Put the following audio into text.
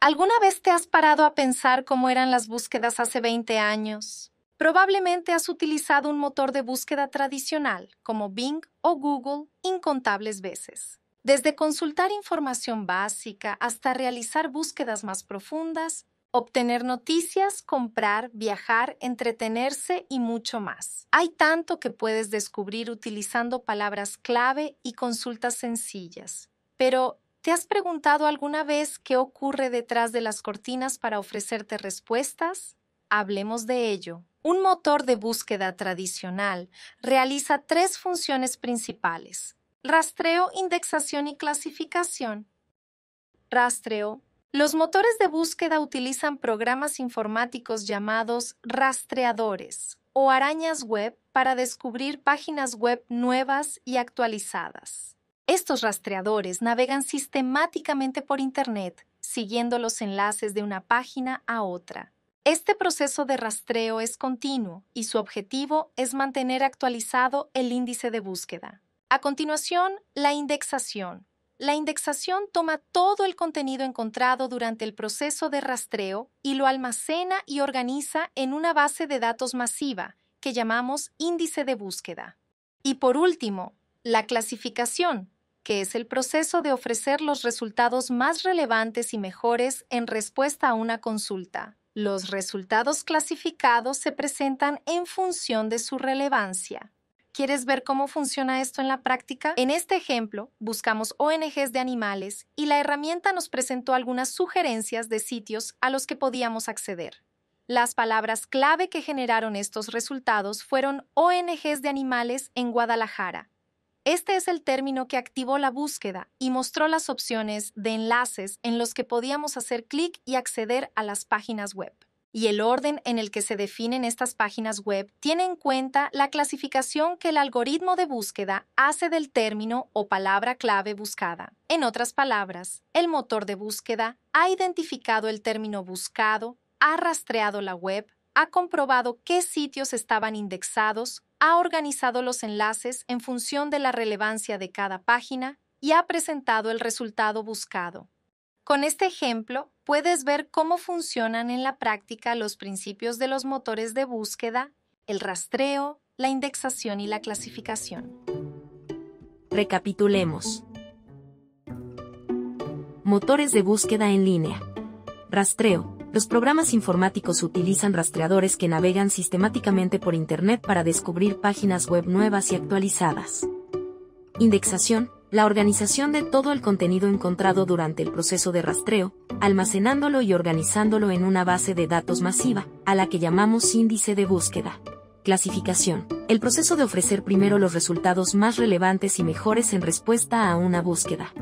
¿Alguna vez te has parado a pensar cómo eran las búsquedas hace 20 años? Probablemente has utilizado un motor de búsqueda tradicional, como Bing o Google, incontables veces. Desde consultar información básica hasta realizar búsquedas más profundas, obtener noticias, comprar, viajar, entretenerse y mucho más. Hay tanto que puedes descubrir utilizando palabras clave y consultas sencillas. Pero, ¿Te has preguntado alguna vez qué ocurre detrás de las cortinas para ofrecerte respuestas? Hablemos de ello. Un motor de búsqueda tradicional realiza tres funciones principales. Rastreo, indexación y clasificación. Rastreo. Los motores de búsqueda utilizan programas informáticos llamados rastreadores o arañas web para descubrir páginas web nuevas y actualizadas. Estos rastreadores navegan sistemáticamente por Internet, siguiendo los enlaces de una página a otra. Este proceso de rastreo es continuo y su objetivo es mantener actualizado el índice de búsqueda. A continuación, la indexación. La indexación toma todo el contenido encontrado durante el proceso de rastreo y lo almacena y organiza en una base de datos masiva que llamamos índice de búsqueda. Y por último, la clasificación, que es el proceso de ofrecer los resultados más relevantes y mejores en respuesta a una consulta. Los resultados clasificados se presentan en función de su relevancia. ¿Quieres ver cómo funciona esto en la práctica? En este ejemplo, buscamos ONGs de animales y la herramienta nos presentó algunas sugerencias de sitios a los que podíamos acceder. Las palabras clave que generaron estos resultados fueron ONGs de animales en Guadalajara, este es el término que activó la búsqueda y mostró las opciones de enlaces en los que podíamos hacer clic y acceder a las páginas web. Y el orden en el que se definen estas páginas web tiene en cuenta la clasificación que el algoritmo de búsqueda hace del término o palabra clave buscada. En otras palabras, el motor de búsqueda ha identificado el término buscado, ha rastreado la web, ha comprobado qué sitios estaban indexados, ha organizado los enlaces en función de la relevancia de cada página y ha presentado el resultado buscado. Con este ejemplo, puedes ver cómo funcionan en la práctica los principios de los motores de búsqueda, el rastreo, la indexación y la clasificación. Recapitulemos. Motores de búsqueda en línea. Rastreo los programas informáticos utilizan rastreadores que navegan sistemáticamente por Internet para descubrir páginas web nuevas y actualizadas. Indexación, la organización de todo el contenido encontrado durante el proceso de rastreo, almacenándolo y organizándolo en una base de datos masiva, a la que llamamos índice de búsqueda. Clasificación. El proceso de ofrecer primero los resultados más relevantes y mejores en respuesta a una búsqueda.